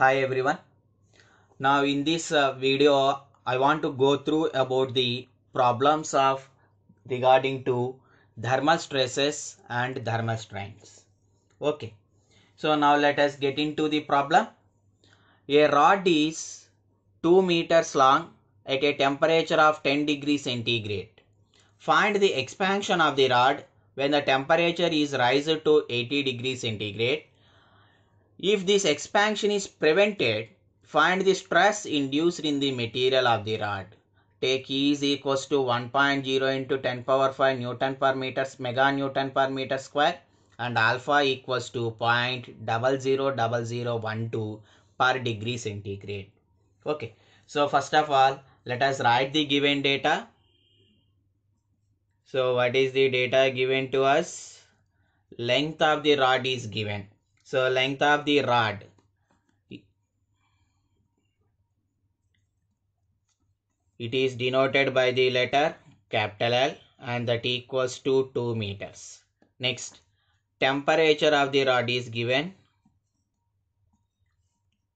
hi everyone now in this uh, video i want to go through about the problems of regarding to thermal stresses and thermal strains okay so now let us get into the problem a rod is 2 meters long at a temperature of 10 degrees centigrade find the expansion of the rod when the temperature is raised to 80 degrees centigrade if this expansion is prevented, find the stress induced in the material of the rod. Take E is equals to 1.0 into 10 power 5 Newton per meter mega Newton per meter square and alpha equals to 0.000012 per degree centigrade. Okay, so first of all, let us write the given data. So what is the data given to us? Length of the rod is given so length of the rod. It is denoted by the letter capital L and that equals to 2 meters. Next, temperature of the rod is given.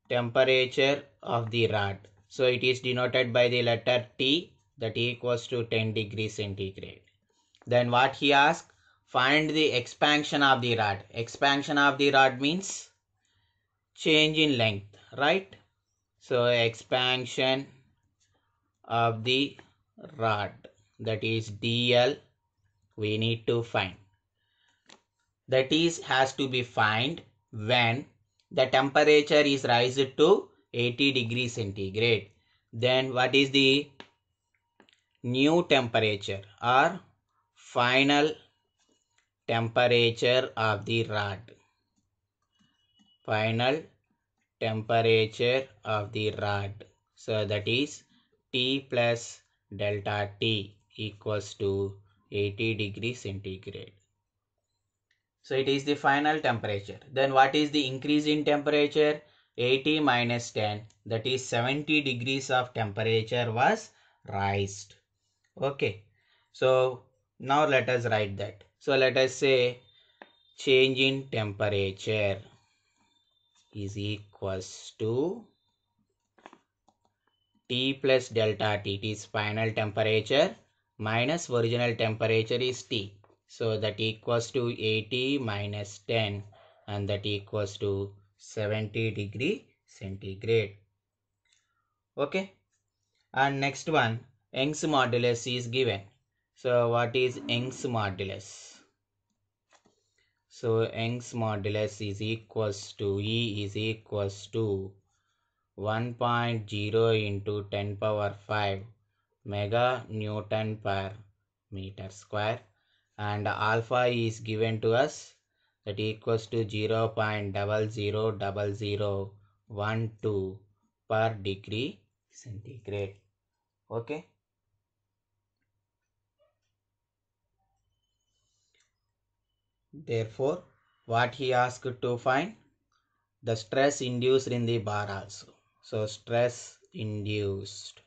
Temperature of the rod. So it is denoted by the letter T that equals to 10 degrees centigrade. Then what he asked? find the expansion of the rod expansion of the rod means change in length right so expansion of the rod that is dl we need to find that is has to be find when the temperature is raised to 80 degree centigrade then what is the new temperature or final temperature of the rod final temperature of the rod so that is T plus delta T equals to 80 degree centigrade. So it is the final temperature. Then what is the increase in temperature? 80 minus 10 that is 70 degrees of temperature was raised. Okay. So now let us write that so let us say change in temperature is equals to T plus delta T, T is final temperature minus original temperature is T. So that equals to 80 minus 10 and that equals to 70 degree centigrade. Okay. And next one, Young's modulus is given. So what is Young's modulus? So Young's modulus is equals to E is equals to 1.0 into 10 power 5 mega newton per meter square and alpha is given to us that equals to 0 0.00012 per degree centigrade okay Therefore, what he asked to find? The stress induced in the bar also. So, stress induced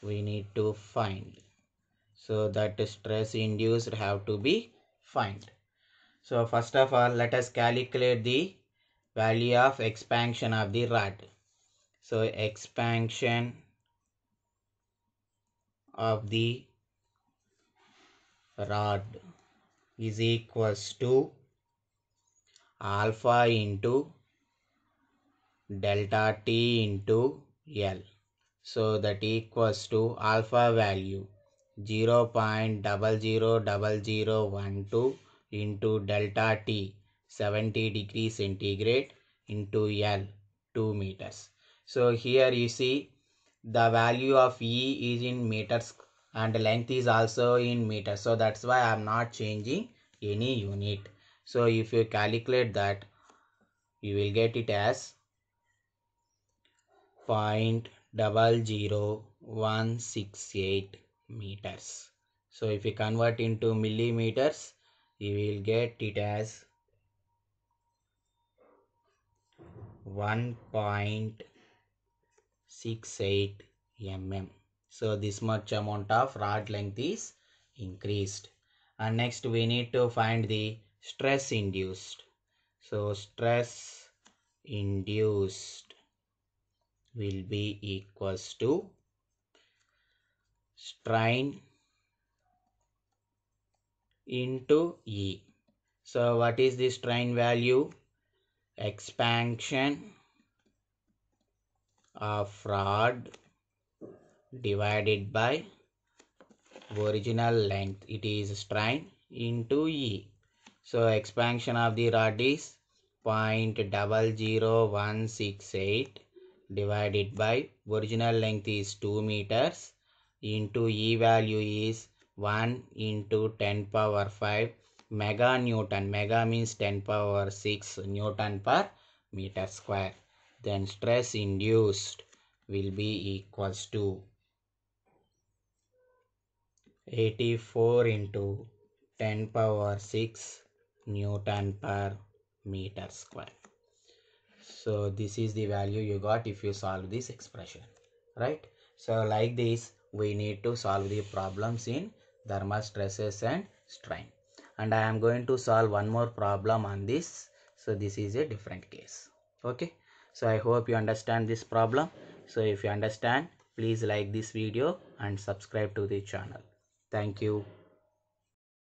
we need to find. So, that stress induced have to be find. So, first of all, let us calculate the value of expansion of the rod. So, expansion of the rod is equals to alpha into delta t into L. So that equals to alpha value 0 0.000012 into delta t 70 degree centigrade into L 2 meters. So here you see the value of E is in meters and length is also in meter so that's why i'm not changing any unit so if you calculate that you will get it as point double zero one six eight meters so if you convert into millimeters you will get it as 1.68 mm so this much amount of rod length is increased. And next we need to find the stress induced. So stress induced will be equals to strain into E. So what is the strain value? Expansion of rod divided by original length it is strain into e so expansion of the rod is 0.00168 divided by original length is 2 meters into e value is 1 into 10 power 5 mega newton mega means 10 power 6 newton per meter square then stress induced will be equals to 84 into 10 power 6 newton per meter square so this is the value you got if you solve this expression right so like this we need to solve the problems in thermal stresses and strain and i am going to solve one more problem on this so this is a different case okay so i hope you understand this problem so if you understand please like this video and subscribe to the channel Thank you.